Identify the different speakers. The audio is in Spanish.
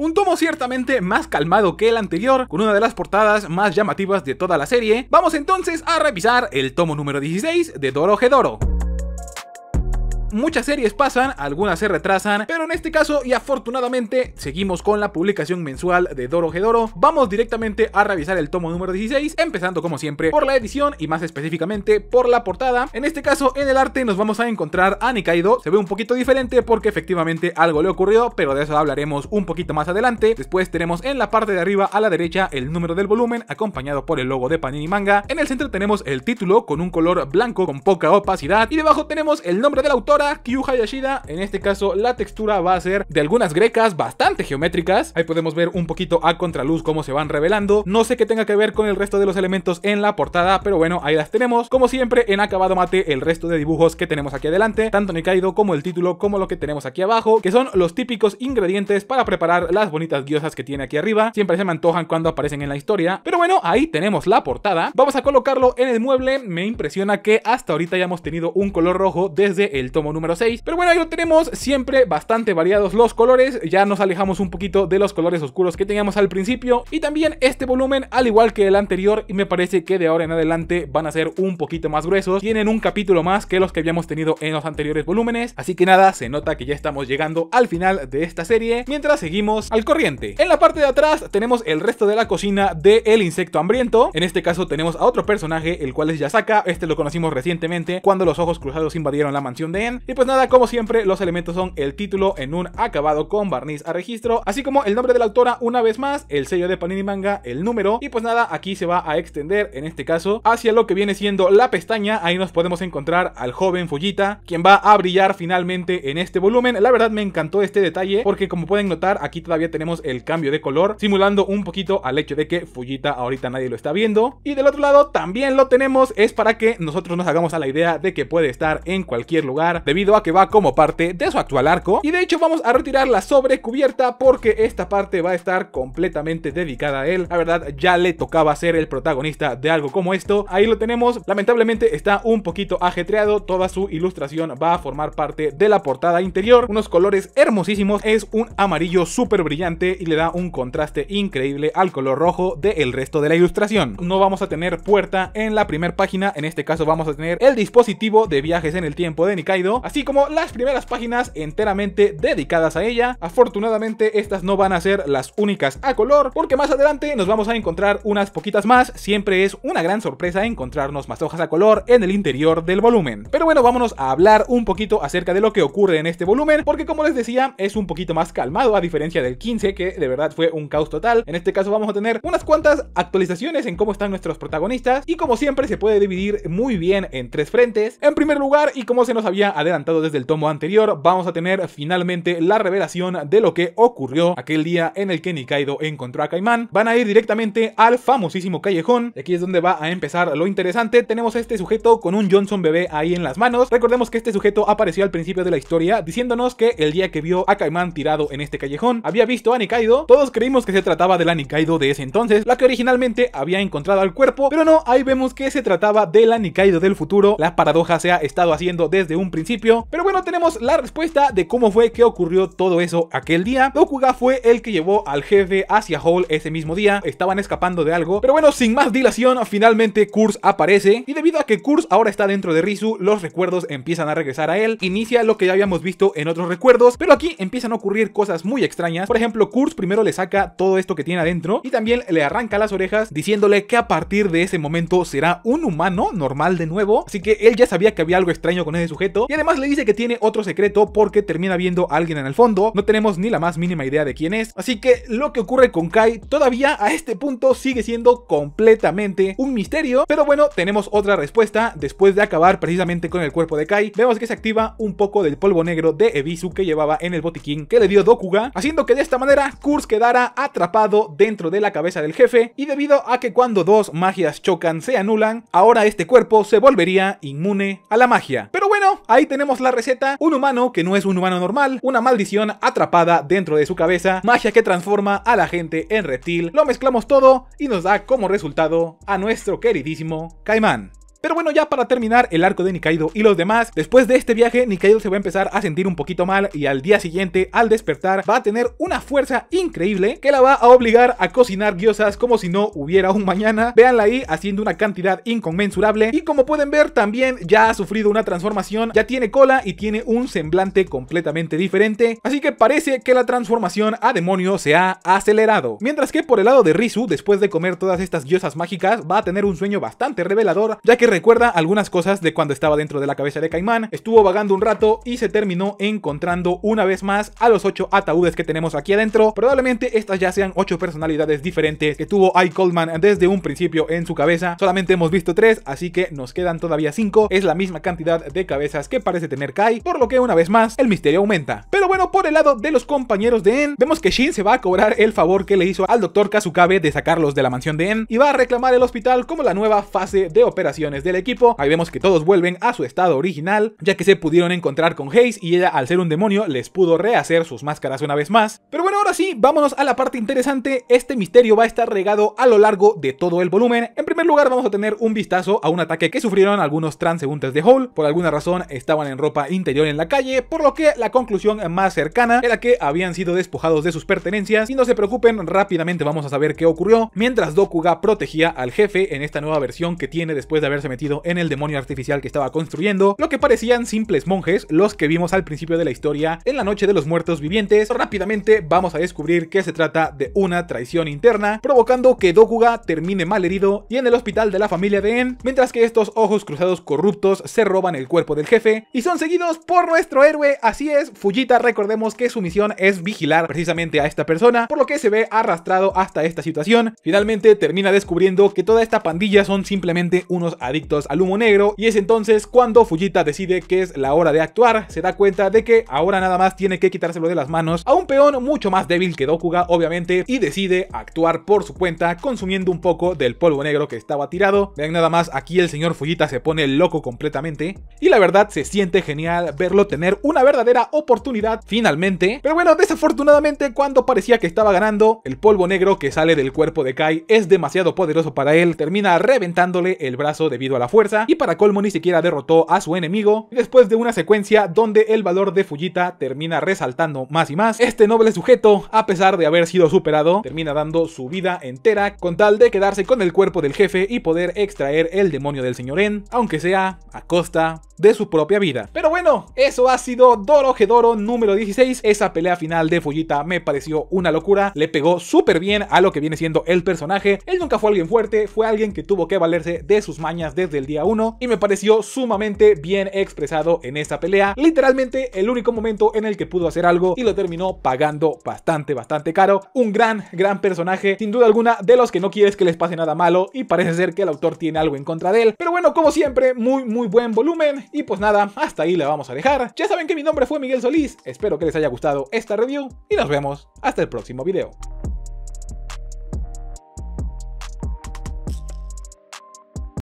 Speaker 1: Un tomo ciertamente más calmado que el anterior, con una de las portadas más llamativas de toda la serie. Vamos entonces a revisar el tomo número 16 de Doro Muchas series pasan, algunas se retrasan, pero en este caso y afortunadamente seguimos con la publicación mensual de Doro Vamos directamente a revisar el tomo número 16, empezando como siempre por la edición y más específicamente por la portada. En este caso en el arte nos vamos a encontrar a Nikaido, se ve un poquito diferente porque efectivamente algo le ha ocurrido, pero de eso hablaremos un poquito más adelante. Después tenemos en la parte de arriba a la derecha el número del volumen acompañado por el logo de Panini Manga. En el centro tenemos el título con un color blanco con poca opacidad y debajo tenemos el nombre del autor Kyuha Yashida, en este caso la textura va a ser de algunas grecas bastante geométricas. Ahí podemos ver un poquito a contraluz cómo se van revelando. No sé qué tenga que ver con el resto de los elementos en la portada, pero bueno, ahí las tenemos. Como siempre, en acabado mate el resto de dibujos que tenemos aquí adelante, tanto Nikaido como el título como lo que tenemos aquí abajo, que son los típicos ingredientes para preparar las bonitas diosas que tiene aquí arriba. Siempre se me antojan cuando aparecen en la historia. Pero bueno, ahí tenemos la portada. Vamos a colocarlo en el mueble. Me impresiona que hasta ahorita hayamos tenido un color rojo desde el tomo número 6. Pero bueno, ahí lo tenemos, siempre bastante variados los colores, ya nos alejamos un poquito de los colores oscuros que teníamos al principio. Y también este volumen, al igual que el anterior, y me parece que de ahora en adelante van a ser un poquito más gruesos. Tienen un capítulo más que los que habíamos tenido en los anteriores volúmenes, así que nada, se nota que ya estamos llegando al final de esta serie, mientras seguimos al corriente. En la parte de atrás tenemos el resto de la cocina del Insecto Hambriento, en este caso tenemos a otro personaje, el cual es Yasaka, este lo conocimos recientemente cuando los ojos cruzados invadieron la mansión de En, y pues nada, como siempre, los elementos son el título en un acabado con barniz a registro, así como el nombre de la autora una vez más, el sello de Panini Manga, el número, y pues nada, aquí se va a extender, en este caso, hacia lo que viene siendo la pestaña, ahí nos podemos encontrar al joven Fullita, quien va a brillar finalmente en este volumen, la verdad me encantó este detalle, porque como pueden notar, aquí todavía tenemos el cambio de color, simulando un poquito al hecho de que Fullita ahorita nadie lo está viendo, y del otro lado también lo tenemos, es para que nosotros nos hagamos a la idea de que puede estar en cualquier lugar, debido a que va como parte de su actual arco. Y de hecho vamos a retirar la sobrecubierta porque esta parte va a estar completamente dedicada a él. La verdad ya le tocaba ser el protagonista de algo como esto. Ahí lo tenemos. Lamentablemente está un poquito ajetreado. Toda su ilustración va a formar parte de la portada interior. Unos colores hermosísimos. Es un amarillo súper brillante y le da un contraste increíble al color rojo del resto de la ilustración. No vamos a tener puerta en la primera página. En este caso vamos a tener el dispositivo de viajes en el tiempo de Nikaido así como las primeras páginas enteramente dedicadas a ella. Afortunadamente estas no van a ser las únicas a color, porque más adelante nos vamos a encontrar unas poquitas más, siempre es una gran sorpresa encontrarnos más hojas a color en el interior del volumen. Pero bueno, vámonos a hablar un poquito acerca de lo que ocurre en este volumen, porque como les decía, es un poquito más calmado, a diferencia del 15, que de verdad fue un caos total. En este caso vamos a tener unas cuantas actualizaciones en cómo están nuestros protagonistas, y como siempre se puede dividir muy bien en tres frentes. En primer lugar, y como se nos había adelantado desde el tomo anterior, vamos a tener finalmente la revelación de lo que ocurrió aquel día en el que Nikaido encontró a Caimán. Van a ir directamente al famosísimo callejón. Aquí es donde va a empezar lo interesante. Tenemos este sujeto con un Johnson bebé ahí en las manos. Recordemos que este sujeto apareció al principio de la historia diciéndonos que el día que vio a Caimán tirado en este callejón había visto a Nikaido. Todos creímos que se trataba de la Nikaido de ese entonces, la que originalmente había encontrado al cuerpo, pero no, ahí vemos que se trataba de la Nikaido del futuro. La paradoja se ha estado haciendo desde un principio pero bueno, tenemos la respuesta de cómo fue que ocurrió todo eso aquel día. Okuga fue el que llevó al jefe hacia Hall ese mismo día. Estaban escapando de algo. Pero bueno, sin más dilación, finalmente Kurz aparece. Y debido a que Kurz ahora está dentro de Rizu, los recuerdos empiezan a regresar a él. Inicia lo que ya habíamos visto en otros recuerdos. Pero aquí empiezan a ocurrir cosas muy extrañas. Por ejemplo, Kurz primero le saca todo esto que tiene adentro. Y también le arranca las orejas diciéndole que a partir de ese momento será un humano normal de nuevo. Así que él ya sabía que había algo extraño con ese sujeto. Y además le dice que tiene otro secreto porque termina viendo a alguien en el fondo, no tenemos ni la más mínima idea de quién es, así que lo que ocurre con Kai todavía a este punto sigue siendo completamente un misterio, pero bueno, tenemos otra respuesta después de acabar precisamente con el cuerpo de Kai, vemos que se activa un poco del polvo negro de Ebisu que llevaba en el botiquín que le dio Dokuga, haciendo que de esta manera Kurz quedara atrapado dentro de la cabeza del jefe y debido a que cuando dos magias chocan se anulan, ahora este cuerpo se volvería inmune a la magia. Pero bueno, ahí tenemos la receta, un humano que no es un humano normal, una maldición atrapada dentro de su cabeza, magia que transforma a la gente en reptil, lo mezclamos todo y nos da como resultado a nuestro queridísimo caimán. Pero bueno, ya para terminar el arco de Nikaido y los demás, después de este viaje Nikaido se va a empezar a sentir un poquito mal y al día siguiente, al despertar, va a tener una fuerza increíble que la va a obligar a cocinar guiosas como si no hubiera un mañana. Véanla ahí haciendo una cantidad inconmensurable y como pueden ver también ya ha sufrido una transformación, ya tiene cola y tiene un semblante completamente diferente, así que parece que la transformación a demonio se ha acelerado. Mientras que por el lado de Rizu, después de comer todas estas guiosas mágicas, va a tener un sueño bastante revelador, ya que recuerda algunas cosas de cuando estaba dentro de la cabeza de Caimán, estuvo vagando un rato y se terminó encontrando una vez más a los 8 ataúdes que tenemos aquí adentro. Probablemente estas ya sean 8 personalidades diferentes que tuvo I. coldman desde un principio en su cabeza. Solamente hemos visto 3, así que nos quedan todavía 5. Es la misma cantidad de cabezas que parece tener Kai, por lo que una vez más el misterio aumenta. Pero bueno, por el lado de los compañeros de En, vemos que Shin se va a cobrar el favor que le hizo al doctor Kazukabe de sacarlos de la mansión de En y va a reclamar el hospital como la nueva fase de operaciones del equipo. Ahí vemos que todos vuelven a su estado original, ya que se pudieron encontrar con Haze y ella al ser un demonio les pudo rehacer sus máscaras una vez más. Pero bueno, ahora sí, vámonos a la parte interesante. Este misterio va a estar regado a lo largo de todo el volumen. En primer lugar vamos a tener un vistazo a un ataque que sufrieron algunos transeúntes de Hall Por alguna razón estaban en ropa interior en la calle, por lo que la conclusión más cercana era que habían sido despojados de sus pertenencias. Y no se preocupen, rápidamente vamos a saber qué ocurrió. Mientras Dokuga protegía al jefe en esta nueva versión que tiene después de haberse metido en el demonio artificial que estaba construyendo, lo que parecían simples monjes, los que vimos al principio de la historia en la noche de los muertos vivientes, rápidamente vamos a descubrir que se trata de una traición interna, provocando que Dokuga termine mal herido y en el hospital de la familia de En, mientras que estos ojos cruzados corruptos se roban el cuerpo del jefe y son seguidos por nuestro héroe, así es, Fujita, recordemos que su misión es vigilar precisamente a esta persona, por lo que se ve arrastrado hasta esta situación, finalmente termina descubriendo que toda esta pandilla son simplemente unos adictos al humo negro y es entonces cuando Fujita decide que es la hora de actuar, se da cuenta de que ahora nada más tiene que quitárselo de las manos a un peón mucho más débil que Dokuga obviamente y decide actuar por su cuenta consumiendo un poco del polvo negro que estaba tirado, vean nada más aquí el señor Fujita se pone loco completamente y la verdad se siente genial verlo tener una verdadera oportunidad finalmente, pero bueno desafortunadamente cuando parecía que estaba ganando el polvo negro que sale del cuerpo de Kai es demasiado poderoso para él, termina reventándole el brazo debido a la fuerza y para colmo ni siquiera derrotó a su enemigo. Después de una secuencia donde el valor de Fujita termina resaltando más y más, este noble sujeto, a pesar de haber sido superado, termina dando su vida entera con tal de quedarse con el cuerpo del jefe y poder extraer el demonio del señor En, aunque sea a costa de su propia vida. Pero bueno, eso ha sido Doro número 16. Esa pelea final de Fujita me pareció una locura, le pegó súper bien a lo que viene siendo el personaje. Él nunca fue alguien fuerte, fue alguien que tuvo que valerse de sus mañas de del día 1 y me pareció sumamente bien expresado en esta pelea. Literalmente el único momento en el que pudo hacer algo y lo terminó pagando bastante, bastante caro. Un gran, gran personaje, sin duda alguna, de los que no quieres que les pase nada malo y parece ser que el autor tiene algo en contra de él. Pero bueno, como siempre, muy, muy buen volumen y pues nada, hasta ahí la vamos a dejar. Ya saben que mi nombre fue Miguel Solís, espero que les haya gustado esta review y nos vemos hasta el próximo video.